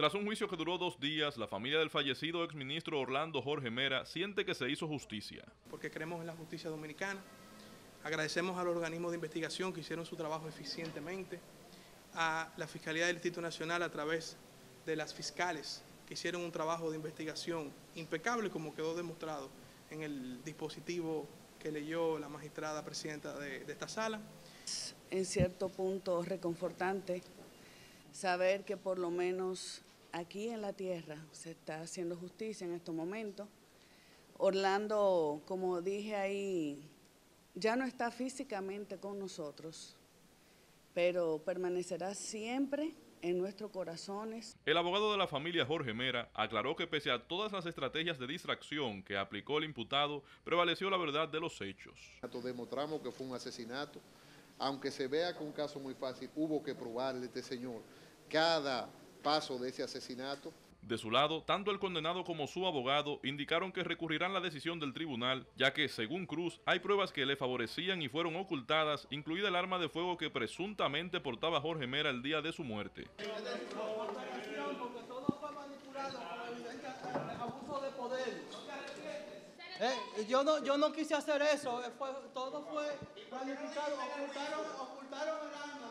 Tras un juicio que duró dos días, la familia del fallecido exministro Orlando Jorge Mera siente que se hizo justicia. Porque creemos en la justicia dominicana, agradecemos al organismo de investigación que hicieron su trabajo eficientemente, a la Fiscalía del Instituto Nacional a través de las fiscales que hicieron un trabajo de investigación impecable como quedó demostrado en el dispositivo que leyó la magistrada presidenta de, esta sala. En cierto punto reconfortante saber que por lo menos aquí en la tierra se está haciendo justicia en estos momentos. Orlando, como dije ahí, ya no está físicamente con nosotros, pero permanecerá siempre en nuestros corazones. El abogado de la familia Jorge Mera aclaró que pese a todas las estrategias de distracción que aplicó el imputado, prevaleció la verdad de los hechos. Demostramos que fue un asesinato. Aunque se vea que un caso muy fácil, hubo que probarle a este señor cada paso de ese asesinato. De su lado, tanto el condenado como su abogado indicaron que recurrirán la decisión del tribunal, ya que, según Cruz, hay pruebas que le favorecían y fueron ocultadas, incluida el arma de fuego que presuntamente portaba Jorge Mera el día de su muerte. Eh, yo, no, yo no quise hacer eso, eh, todo fue manipulado, ocultaron el arma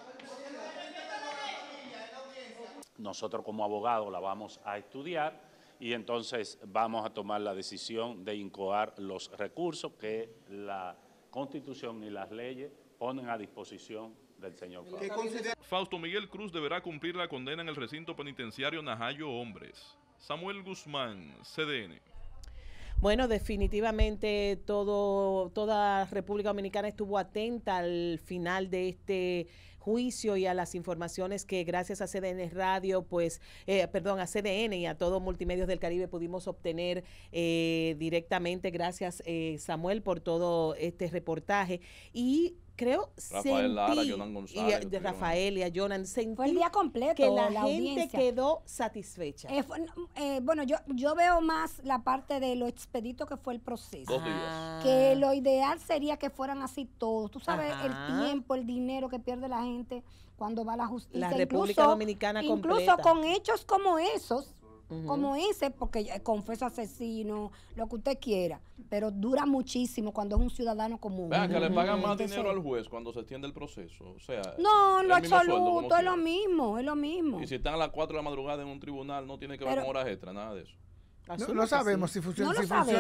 nosotros como abogados la vamos a estudiar y entonces vamos a tomar la decisión de incoar los recursos que la Constitución y las leyes ponen a disposición del señor Fausto. Fausto Miguel Cruz deberá cumplir la condena en el recinto penitenciario Najayo Hombres. Samuel Guzmán, CDN. Bueno, definitivamente todo, toda República Dominicana estuvo atenta al final de este juicio y a las informaciones que gracias a CDN Radio, pues, eh, perdón, a CDN y a todo Multimedios del Caribe pudimos obtener eh, directamente. Gracias, eh, Samuel, por todo este reportaje. Y creo Rafael de Rafael y Jonan sentí completo que la, gente quedó satisfecha. Eh, eh, bueno, yo yo veo más la parte de lo expedito que fue el proceso. Ah. Que lo ideal sería que fueran así todos. Tú sabes el tiempo, el dinero que pierde la gente cuando va a la justicia. La República Dominicana completa. Incluso con hechos como esos como hice, porque confeso asesino, lo que usted quiera, pero dura muchísimo cuando es un ciudadano común. Vean, que le pagan más dinero al juez cuando se extiende el proceso, o sea... No, lo absoluto, es lo mismo, es lo mismo. Y si están a las 4 de la madrugada en un tribunal, no tiene que ver con horas extra, nada de eso. No, sabemos si, funciona,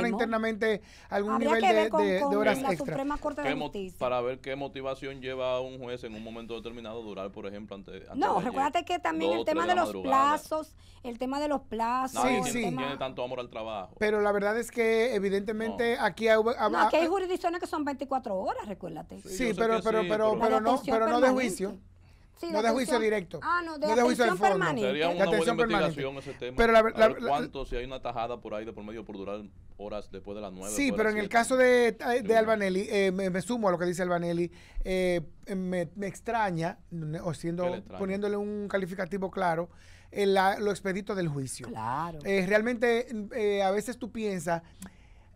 internamente algún nivel de, horas extra. Para ver qué motivación lleva a un juez en un momento determinado durar, por ejemplo, ante. no, recuérdate que también el tema de, los plazos, el tema de los plazos. sí, tanto amor al trabajo. Pero la verdad es que, evidentemente, aquí, hay, hay jurisdicciones que son 24 horas, recuérdate. Sí, pero, pero, pero, pero, no, pero no de juicio no de juicio directo. Ah, no, de, no de juicio no Permanente. Sería una buena investigación ese tema. Pero la, cuánto, si hay una tajada por ahí de por medio por durar horas después de las 9. Sí, pero en el caso de, eh, de Albanelli, eh, me, sumo a lo que dice Albanelli, eh, me, extraña, o siendo, poniéndole un calificativo claro, lo expedito del juicio. Claro. realmente a veces tú piensas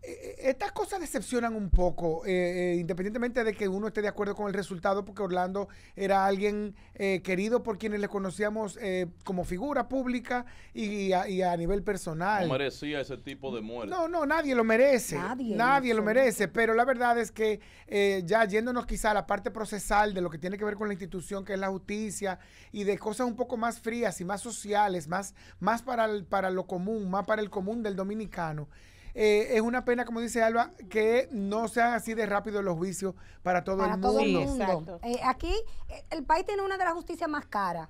eh, estas cosas decepcionan un poco, eh, eh, independientemente de que uno esté de acuerdo con el resultado, porque Orlando era alguien querido por quienes le conocíamos como figura pública y, a, nivel personal. No merecía ese tipo de muerte. No, no, nadie lo merece. Nadie, nadie lo merece. Pero la verdad es que ya yéndonos quizá a la parte procesal de lo que tiene que ver con la institución, que es la justicia, y de cosas un poco más frías y más sociales, más, más para, para lo común, más para el común del dominicano. Eh, es una pena, como dice Alba, que no sean así de rápido los juicios para todo el mundo. Eh, aquí eh, el país tiene una de las justicias más caras.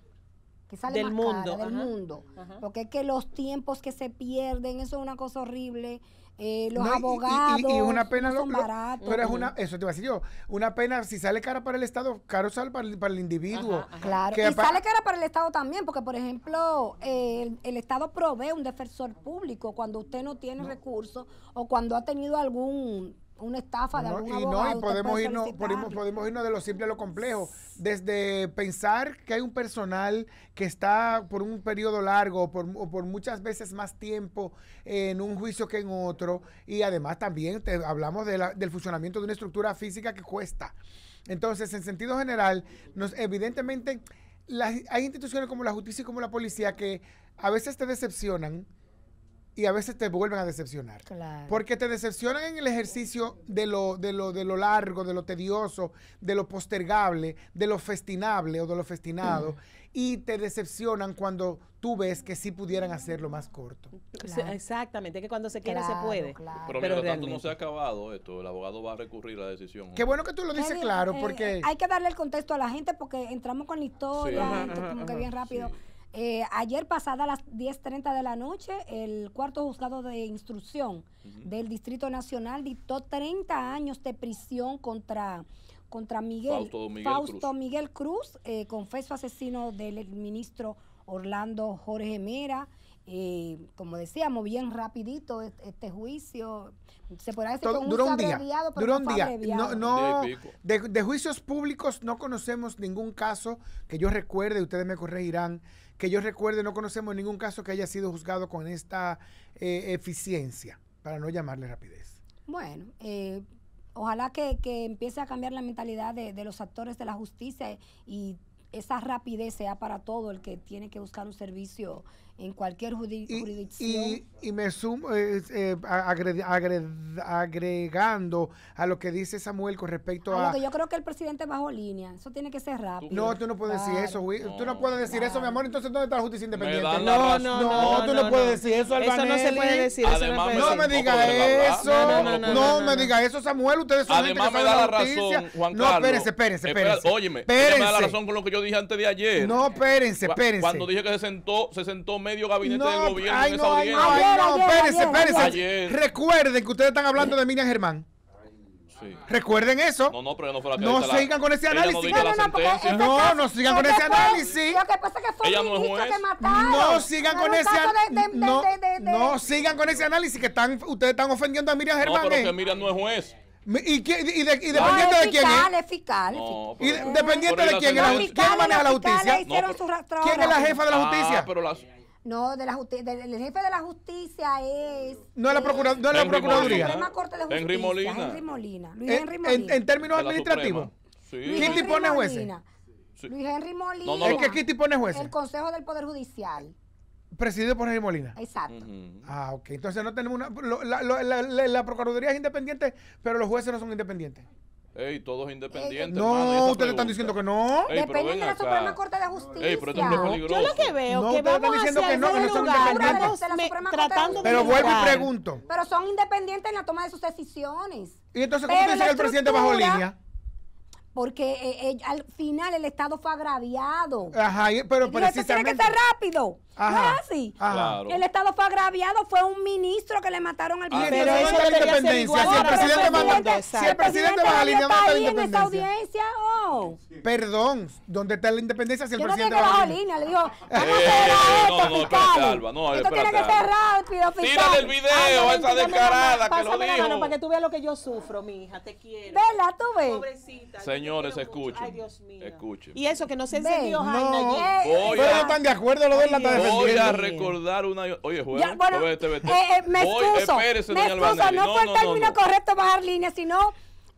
Que sale del más mundo. Cara, del mundo. Porque es que los tiempos que se pierden, eso es una cosa horrible. Eh, los abogados. Y, son baratos, Pero es una, eso te iba a decir yo, una pena, si sale cara para el Estado, caro sale para el, para el individuo. Claro, que y sale cara para el Estado también, porque por ejemplo, el, Estado provee un defensor público cuando usted no tiene recursos o cuando ha tenido algún una estafa de y no, podemos irnos, podemos, irnos de lo simple a lo complejo. Desde pensar que hay un personal que está por un periodo largo por, o por muchas veces más tiempo en un juicio que en otro. Y además también hablamos del funcionamiento de una estructura física que cuesta. Entonces, en sentido general, nos, evidentemente hay instituciones como la justicia y como la policía que a veces te decepcionan y a veces te vuelven a decepcionar. Porque te decepcionan en el ejercicio de lo, de, lo, de lo largo, de lo tedioso, de lo postergable, de lo festinable o de lo festinado. Y te decepcionan cuando tú ves que sí pudieran hacerlo más corto. Exactamente, que cuando se quiera se puede. Pero, mientras tanto no se ha acabado esto, el abogado va a recurrir a la decisión. Qué bueno que tú lo dices claro, eh, porque... Eh, hay que darle el contexto a la gente porque entramos con la historia, como que bien rápido. Eh, ayer pasada a las 10.30 de la noche, el cuarto juzgado de instrucción del Distrito Nacional dictó 30 años de prisión contra, contra Miguel Fausto Miguel Cruz, eh, confeso asesino del ministro Orlando Jorge Mera. Eh, como decíamos, bien rapidito este, juicio. Se podrá decir un duró un Pero un No, de, juicios públicos no conocemos ningún caso que yo recuerde, ustedes me corregirán, que yo recuerde, no conocemos ningún caso que haya sido juzgado con esta eh, eficiencia, para no llamarle rapidez. Bueno, eh, ojalá que, que, empiece a cambiar la mentalidad de, de los actores de la justicia y esa rapidez sea para todo el que tiene que buscar un servicio en cualquier jurisdicción. Y, me sumo, eh, eh, agregando a lo que dice Samuel con respecto ah, a... lo que yo creo que el presidente bajo línea, eso tiene que ser rápido. No, tú no puedes decir eso, No, tú no puedes decir eso, mi amor, entonces ¿dónde está la justicia independiente? no, no, no, no, tú no, puedes decir eso, Eso no se puede decir. no, me, diga eso, no, me diga eso, Samuel, ustedes son Además, que me da la razón, No, espérense, espérense, espérense. Óyeme, me la razón con lo que yo dije de ayer. No, espérense, espérense. Cuando dije que se sentó, se sentó medio gabinete no, del gobierno ay, en esa audiencia. Ay, no, espérense, espérense. Recuerden que ustedes están hablando de Miriam Germán. Sí. Recuerden eso. No, no, pero no fue la que No sigan con ese análisis. No, no, sigan con ese análisis. Lo que pasa es que fue ella no es que mataron. No sigan con ese análisis. No, sigan con ese análisis que están, ustedes están ofendiendo a Miriam Germán. No, pero ¿eh? que Miriam no es juez. ¿Y, qué, y, de, y dependiente no, de quién es? es fiscal, y dependiendo de quién, es? ¿quién maneja la justicia? ¿Quién es la jefa de la ah, justicia? pero las, no, de la justicia, el jefe de la justicia es. No es la, eh, Procuraduría? no es la Procuraduría. Corte de Justicia. Henry Molina. Henry Molina. Luis Henry Molina. En, términos administrativos. Sí. tipo pone jueces. Luis Henry Molina. es que Kitty pone jueces. El Consejo del Poder Judicial. Presidido por Henry Molina. Exacto. Ah, ok. Entonces no tenemos una. la, la Procuraduría es independiente, pero los jueces no son independientes. Ey, todos independientes. no, ustedes están diciendo que no. Ey, Dependen de la Suprema Corte de Justicia. Ey, pero esto es peligroso. Yo lo que veo que vamos están diciendo que no, que no son independientes. De la, de tratando pero vuelvo y pregunto. Pero son independientes en la toma de sus decisiones. Y entonces, ¿cómo dice que el presidente bajo línea? porque eh, eh, al final el Estado fue agraviado. Ajá, pero precisamente... Eso tiene que ser rápido. Ajá, no Ajá. El Estado fue agraviado, fue un ministro que le mataron al ah, presidente. Pero eso es la independencia. Si el presidente, si el presidente, si el presidente, va a la independencia. En esta audiencia, oh, Perdón, ¿dónde está la independencia si el Yo no presidente que le digo, vamos a eh, cerrar esto, no, no, fiscal. esto que ser rápido, Tírale el video ah, esa descarada que lo dijo. para que tú veas lo que yo sufro, mi hija, te quiero. Vela, tú ves. Pobrecita. Señores, escuchen. Ay, Dios mío. Escuchen. Y eso que no se enseñó Pero No, están de acuerdo lo de la Voy a recordar una... Oye, juega. Eh, eh, me excuso, me excuso. No fue el término correcto bajar línea, sino...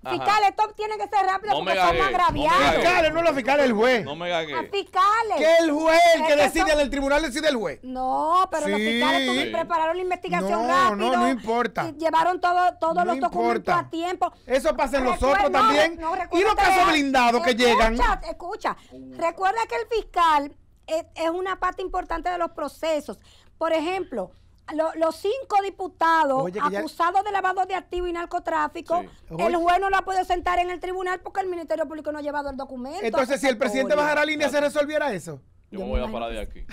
Fiscales, esto tiene que ser rápido porque son agraviados. No fiscales, no los fiscales, el juez. No me gague. A fiscales. Que el juez, el que, decide, en el tribunal decide el juez. No, pero los fiscales también prepararon la investigación no, rápido. No, no importa. Llevaron todo, todos los documentos a tiempo. Eso pasa en nosotros no, también. y los casos blindados que llegan. Escucha, recuerda que el fiscal es una parte importante de los procesos. Por ejemplo, los cinco diputados acusados de lavado de activos y narcotráfico, el juez no la puede sentar en el tribunal porque el Ministerio Público no ha llevado el documento. Entonces, si el presidente bajara la línea, ¿se resolviera eso? Yo, me voy a parar de aquí.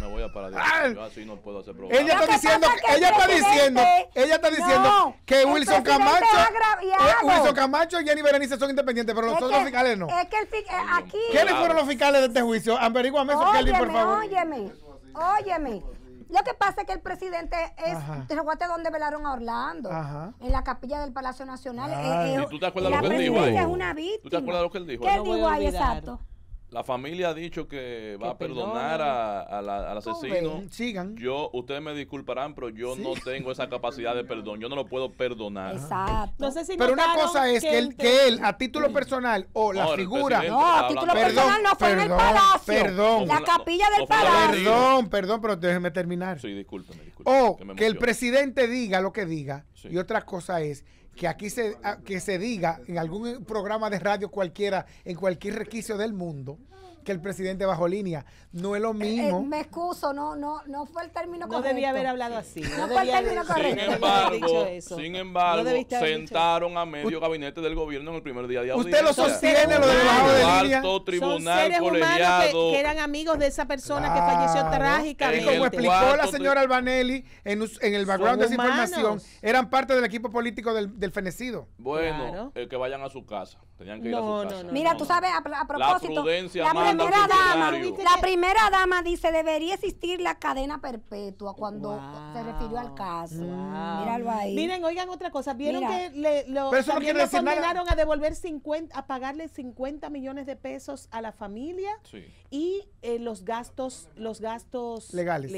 Me voy a parar de aquí. Ah. Yo así no puedo hacer Ella está diciendo, que ella está diciendo, ella está diciendo que Wilson Camacho, eh, Wilson Camacho y Jenny Berenice son independientes, pero los otros fiscales no. Es que eh, aquí. ¿Quiénes fueron los fiscales de este juicio? Averiguame eso, Kelly, por favor. Óyeme, óyeme. Lo que pasa es que el presidente es recuerdas dónde velaron a Orlando, Ajá. en la capilla del Palacio Nacional. Eh, ¿Y eh, tú te acuerdas lo que él dijo? Ahí? Es una víctima. ¿Tú te acuerdas lo que él dijo? ¿Qué él dijo ahí exacto? La familia ha dicho que va a perdonar al asesino. sigan. Yo, ustedes me disculparán, pero yo no tengo esa capacidad de perdón. Yo no lo puedo perdonar. Exacto. No sé si pero una cosa es que, el, que él, a título personal o la figura. No, a título perdón, personal no fue en el palacio. Perdón. La capilla del palacio. Perdón, perdón, pero déjeme terminar. Sí, discúlpeme. o que, el presidente diga lo que diga. Y otra cosa es que aquí se, que se diga en algún programa de radio cualquiera, en cualquier requisito del mundo, que el presidente bajo línea. No es lo eh, eh, mismo. me excuso, no, no, no fue el término correcto. No debía haber hablado así. No, fue el término correcto. Sin embargo, eso. sin embargo sentaron a medio gabinete del gobierno en el primer día de abril Usted lo sostiene, lo de bajo de tribunal Son seres colegiado. Que, eran amigos de esa persona que falleció trágicamente. Como explicó la señora Albanelli en, el background de esa información, eran parte del equipo político del, fenecido. Bueno, el eh, que vayan a su casa. Tenían que ir a su Mira, tú sabes, a, propósito, la, primera dama, la primera dama dice, debería existir la cadena perpetua cuando se refirió al caso. Miren, oigan otra cosa, vieron que le, lo, condenaron a devolver 50, a pagarle 50 millones de pesos a la familia y eh, los gastos, los gastos legales.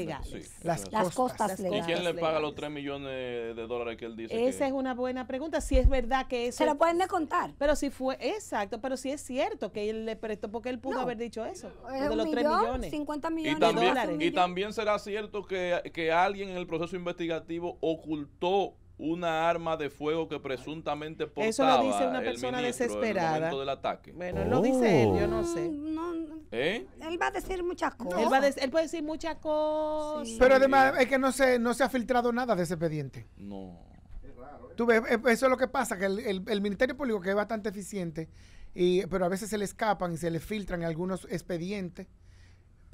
Las, costas, legales. ¿Y quién le paga los 3 millones de dólares que él dice? Esa es una buena pregunta, si es verdad que eso... Se lo pueden descontar. Pero si fue exacto, pero sí es cierto que él le prestó porque él pudo haber dicho eso. de los 3 millones. 50 millones y también, de dólares. Y también será cierto que, que alguien en el proceso investigativo ocultó una arma de fuego que presuntamente portaba Eso lo dice una persona desesperada. del ataque. Bueno, lo dice él, yo no sé. Mm, ¿Eh? Él va a decir muchas cosas. Él, va puede decir muchas cosas. Pero además es que no se, no se ha filtrado nada de ese expediente. No. Eh. ves, eh, eso es lo que pasa, que el, Ministerio Público, que es bastante eficiente, y, pero a veces se le escapan y se le filtran algunos expedientes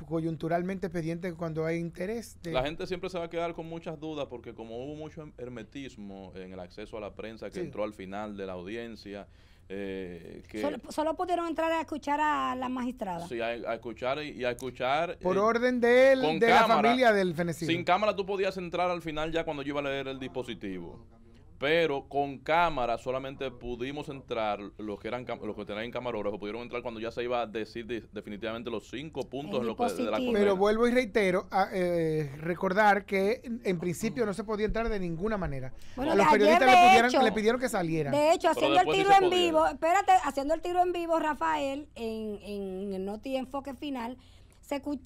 coyunturalmente expedientes cuando hay interés. La gente siempre se va a quedar con muchas dudas porque como hubo mucho hermetismo en el acceso a la prensa que entró al final de la audiencia, eh, que solo, pudieron entrar a escuchar a la magistrada. Sí, a, escuchar y, a escuchar. Por orden de, de la familia del fenecido. Sin cámara tú podías entrar al final ya cuando yo iba a leer el dispositivo pero con cámara solamente pudimos entrar, los que eran los que tenían camarógrafo pudieron entrar cuando ya se iba a decir definitivamente los cinco puntos de la Pero vuelvo y reitero, a, ah, eh, recordar que en, principio no se podía entrar de ninguna manera. a los periodistas le, pidieron que salieran. De hecho, haciendo el tiro en vivo, espérate, haciendo el tiro en vivo, Rafael, en, en, Noti Enfoque Final,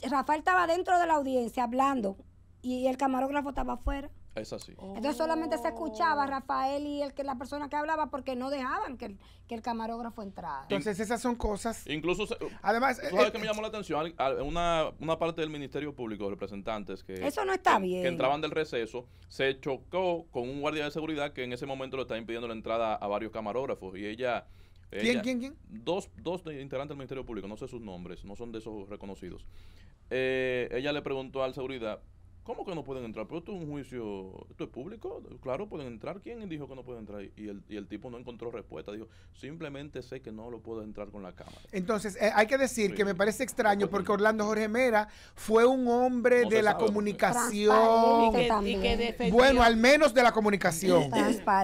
Rafael estaba dentro de la audiencia hablando y el camarógrafo estaba afuera. Es así. Oh. Entonces solamente se escuchaba Rafael y el que la persona que hablaba porque no dejaban que el, camarógrafo entrara. Entonces esas son cosas. Incluso además eh, me llamó la atención una, parte del Ministerio Público de Representantes que Eso no está bien. entraban del receso, se chocó con un guardia de seguridad que en ese momento le estaba impidiendo la entrada a varios camarógrafos y ella ¿Quién, quién, quién? Dos, dos integrantes del Ministerio Público, no sé sus nombres, no son de esos reconocidos. Eh, ella le preguntó al seguridad ¿Cómo que no pueden entrar? Pero esto es un juicio, esto es público, claro, pueden entrar. ¿Quién dijo que no pueden entrar? Y el, y el tipo no encontró respuesta, dijo, simplemente sé que no lo puedo entrar con la cámara. Entonces, eh, hay que decir que me parece extraño porque Orlando Jorge Mera fue un hombre de la comunicación. bueno, al menos de la comunicación.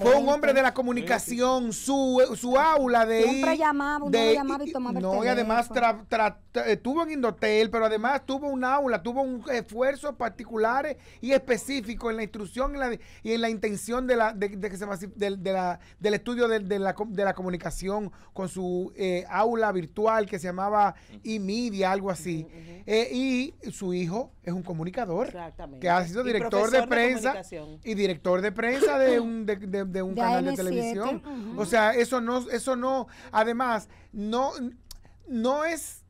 Fue un hombre de la comunicación, su, su aula de... Siempre llamaba, de, llamaba y tomaba No, y además eh, tuvo en Indotel, pero además tuvo un aula, tuvo un esfuerzo particular y específico en la instrucción y, en la intención de la, del estudio de, la, comunicación con su eh, aula virtual que se llamaba e algo así. Eh, y su hijo es un comunicador que ha sido director de prensa y director de prensa de un, de, un canal de televisión. O sea, eso no, eso no, además, no, no es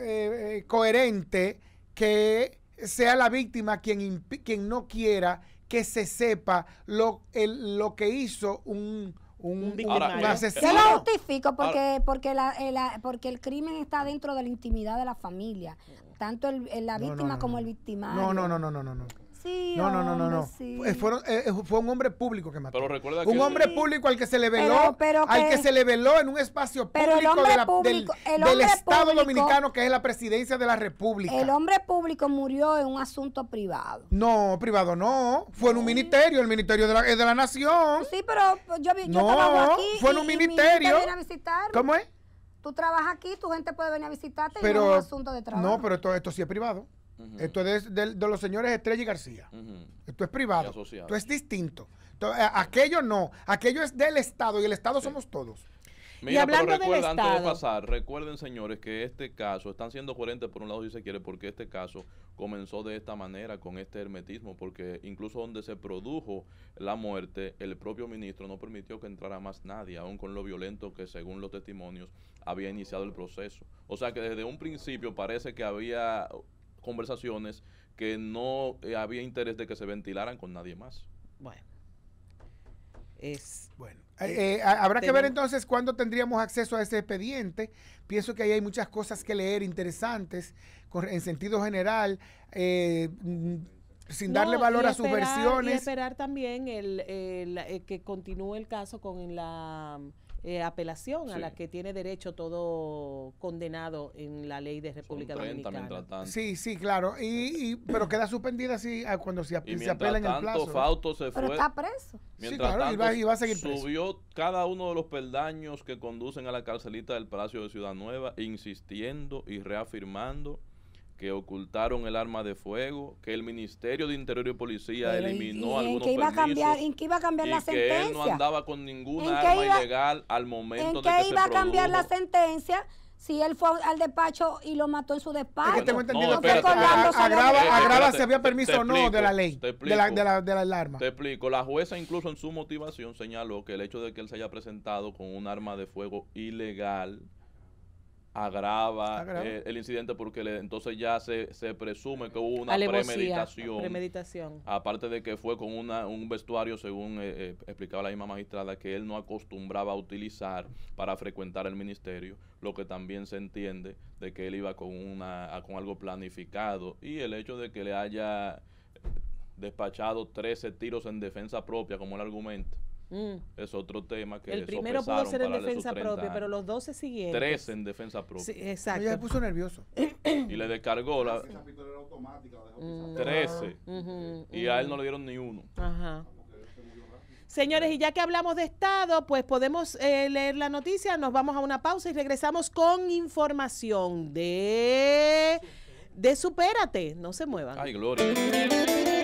eh, coherente que sea la víctima quien, quien no quiera que se sepa lo, el, lo que hizo un, un, asesino. Yo lo justifico porque, porque, eh, la, porque el crimen está dentro de la intimidad de la familia. Tanto el, la víctima como el victimario. No, no, no, no, no, no no, no, no, no, eh, fue un hombre público que mató. un hombre público al que se le veló, al que se le veló en un espacio público, del, Estado dominicano que es la presidencia de la República. El hombre público murió en un asunto privado. No, privado no. Fue en un ministerio, el ministerio de la, de la nación. Sí, pero yo, yo no, no Fue en un ministerio. ¿Cómo es? Tú trabajas aquí, tu gente puede venir a visitarte pero, y no es asunto de trabajo. No, pero esto, esto sí es privado. Esto es de, los señores Estrella y García. Esto es privado. Esto es distinto. Eh, aquello no. Aquello es del Estado y el Estado somos todos. Mira, y hablando del pasar, recuerden señores que este caso, están siendo coherentes por un lado si se quiere, porque este caso comenzó de esta manera, con este hermetismo, porque incluso donde se produjo la muerte, el propio ministro no permitió que entrara más nadie, aún con lo violento que según los testimonios había iniciado el proceso. O sea que desde un principio parece que había conversaciones que no eh, había interés de que se ventilaran con nadie más. Bueno. Es, bueno, eh, eh, habrá que ver entonces cuándo tendríamos acceso a ese expediente. Pienso que ahí hay muchas cosas que leer interesantes en sentido general, mm, sin darle valor a sus versiones. esperar también que continúe el caso con la eh, apelación a la que tiene derecho todo condenado en la ley de República Dominicana. Sí, sí, claro. Y, pero queda suspendida si, ah, cuando se, apela en el plazo. Fausto se pero está preso. Mientras sí, y va, a seguir Subió cada uno de los peldaños que conducen a la carcelita del Palacio de Ciudad Nueva, insistiendo y reafirmando que ocultaron el arma de fuego, que el Ministerio de Interior y Policía eliminó y, y, ¿en qué iba a cambiar, ¿En qué iba a cambiar la sentencia? que él no andaba con ninguna arma ilegal al momento de que ¿En qué iba a cambiar la sentencia? si él fue al despacho y lo mató en su despacho. que no, que agrava, si había permiso o no de la ley, de, la, de, la, de la alarma. Te explico, la jueza incluso en su motivación señaló que el hecho de que él se haya presentado con un arma de fuego ilegal agrava, ah, eh, el incidente porque entonces ya se, se, presume que hubo una premeditación, Aparte de que fue con una, un vestuario, según eh, eh, explicaba la misma magistrada, que él no acostumbraba a utilizar para frecuentar el ministerio, lo que también se entiende de que él iba con, una, con algo planificado. Y el hecho de que le haya despachado 13 tiros en defensa propia, como el argumento, Mm. Es otro tema que El primero pudo ser en defensa propia, pero los 12 siguientes. Tres en defensa propia. exacto. Ella se puso nervioso. y le descargó la. 13. Mm. Ah, y a él no le dieron ni uno. Ajá. Señores, y ya que hablamos de Estado, pues podemos eh, leer la noticia, nos vamos a una pausa y regresamos con información de, de Supérate. No se muevan. Ay, Gloria.